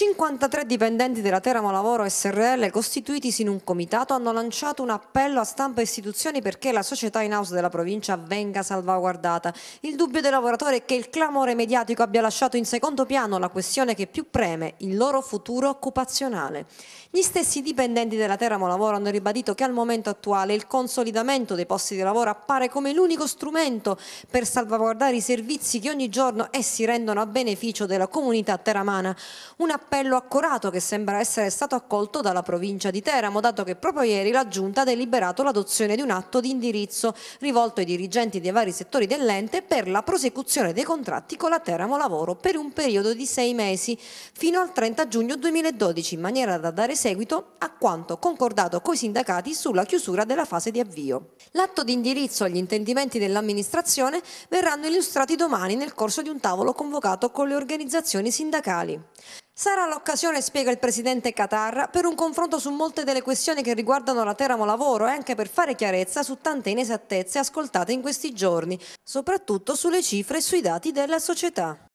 53 dipendenti della Teramo Lavoro SRL costituitisi in un comitato hanno lanciato un appello a stampa e istituzioni perché la società in house della provincia venga salvaguardata. Il dubbio dei lavoratori è che il clamore mediatico abbia lasciato in secondo piano la questione che più preme, il loro futuro occupazionale. Gli stessi dipendenti della Teramo Lavoro hanno ribadito che al momento attuale il consolidamento dei posti di lavoro appare come l'unico strumento per salvaguardare i servizi che ogni giorno essi rendono a beneficio della comunità teramana. Un appello appello accorato che sembra essere stato accolto dalla provincia di Teramo, dato che proprio ieri la Giunta ha deliberato l'adozione di un atto di indirizzo rivolto ai dirigenti dei vari settori dell'ente per la prosecuzione dei contratti con la Teramo Lavoro per un periodo di sei mesi fino al 30 giugno 2012 in maniera da dare seguito a quanto concordato coi sindacati sulla chiusura della fase di avvio. L'atto di indirizzo agli intendimenti dell'amministrazione verranno illustrati domani nel corso di un tavolo convocato con le organizzazioni sindacali. Sarà l'occasione, spiega il presidente Catarra, per un confronto su molte delle questioni che riguardano la Teramo Lavoro e anche per fare chiarezza su tante inesattezze ascoltate in questi giorni, soprattutto sulle cifre e sui dati della società.